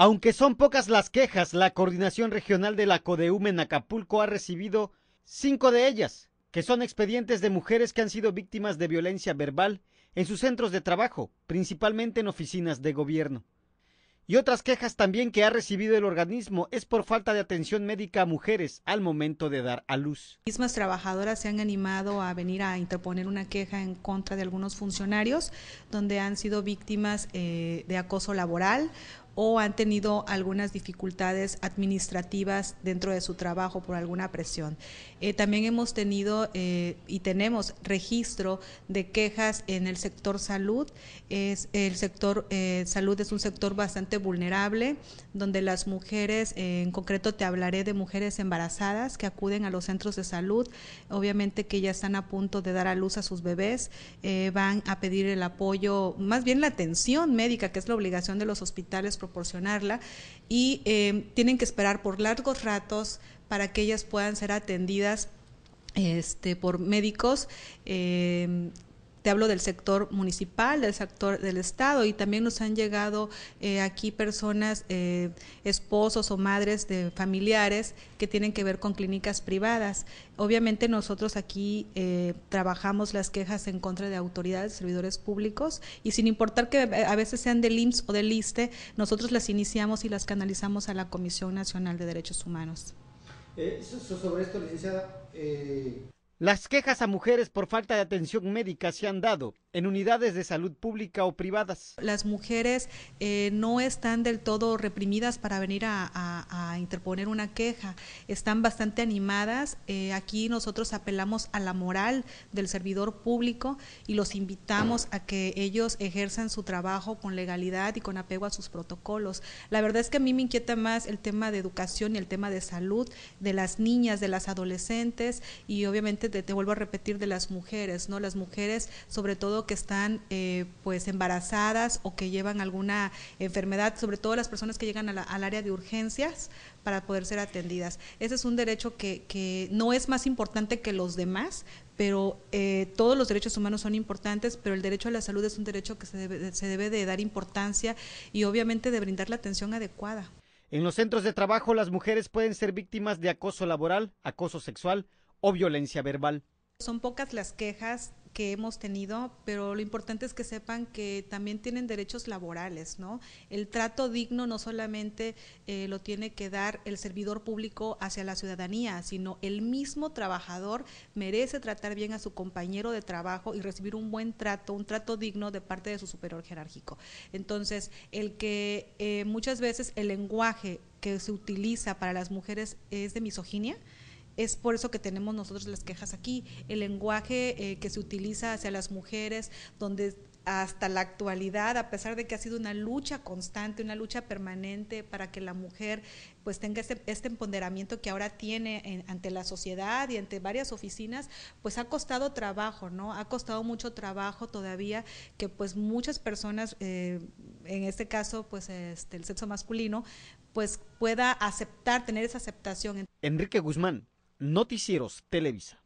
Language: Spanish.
Aunque son pocas las quejas, la coordinación regional de la CODEUM en Acapulco ha recibido cinco de ellas, que son expedientes de mujeres que han sido víctimas de violencia verbal en sus centros de trabajo, principalmente en oficinas de gobierno. Y otras quejas también que ha recibido el organismo es por falta de atención médica a mujeres al momento de dar a luz. mismas trabajadoras se han animado a venir a interponer una queja en contra de algunos funcionarios donde han sido víctimas eh, de acoso laboral o han tenido algunas dificultades administrativas dentro de su trabajo por alguna presión. Eh, también hemos tenido eh, y tenemos registro de quejas en el sector salud. Es, el sector eh, salud es un sector bastante vulnerable, donde las mujeres, en concreto te hablaré de mujeres embarazadas que acuden a los centros de salud, obviamente que ya están a punto de dar a luz a sus bebés, van a pedir el apoyo, más bien la atención médica, que es la obligación de los hospitales proporcionarla y eh, tienen que esperar por largos ratos para que ellas puedan ser atendidas este, por médicos eh, hablo del sector municipal, del sector del Estado, y también nos han llegado eh, aquí personas, eh, esposos o madres de familiares que tienen que ver con clínicas privadas. Obviamente nosotros aquí eh, trabajamos las quejas en contra de autoridades, servidores públicos, y sin importar que a veces sean del IMSS o del ISTE, nosotros las iniciamos y las canalizamos a la Comisión Nacional de Derechos Humanos. sobre esto, licenciada, las quejas a mujeres por falta de atención médica se han dado en unidades de salud pública o privadas. Las mujeres eh, no están del todo reprimidas para venir a, interponer una queja, están bastante animadas. Eh, aquí nosotros apelamos a la moral del servidor público y los invitamos a que ellos ejerzan su trabajo con legalidad y con apego a sus protocolos. La verdad es que a mí me inquieta más el tema de educación y el tema de salud de las niñas, de las adolescentes y obviamente te, vuelvo a repetir, de las mujeres, ¿no? Las mujeres, sobre todo que están eh, pues embarazadas o que llevan alguna enfermedad, sobre todo las personas que llegan al área de urgencias para poder ser atendidas. Ese es un derecho que, no es más importante que los demás, pero eh, todos los derechos humanos son importantes, pero el derecho a la salud es un derecho que se debe, se debe de dar importancia y obviamente de brindar la atención adecuada. En los centros de trabajo las mujeres pueden ser víctimas de acoso laboral, acoso sexual, o violencia verbal. Son pocas las quejas que hemos tenido, pero lo importante es que sepan que también tienen derechos laborales, ¿no? El trato digno no solamente eh, lo tiene que dar el servidor público hacia la ciudadanía, sino el mismo trabajador merece tratar bien a su compañero de trabajo y recibir un buen trato, un trato digno de parte de su superior jerárquico. Entonces, el que eh, muchas veces el lenguaje que se utiliza para las mujeres es de misoginia, es por eso que tenemos nosotros las quejas aquí. El lenguaje eh, que se utiliza hacia las mujeres, donde hasta la actualidad, a pesar de que ha sido una lucha constante, una lucha permanente para que la mujer pues tenga este, este empoderamiento que ahora tiene ante la sociedad y ante varias oficinas, pues ha costado trabajo, ¿no? Ha costado mucho trabajo todavía que pues muchas personas, eh, en este caso pues este, el sexo masculino, pues pueda aceptar, tener esa aceptación. Enrique Guzmán, Noticieros Televisa.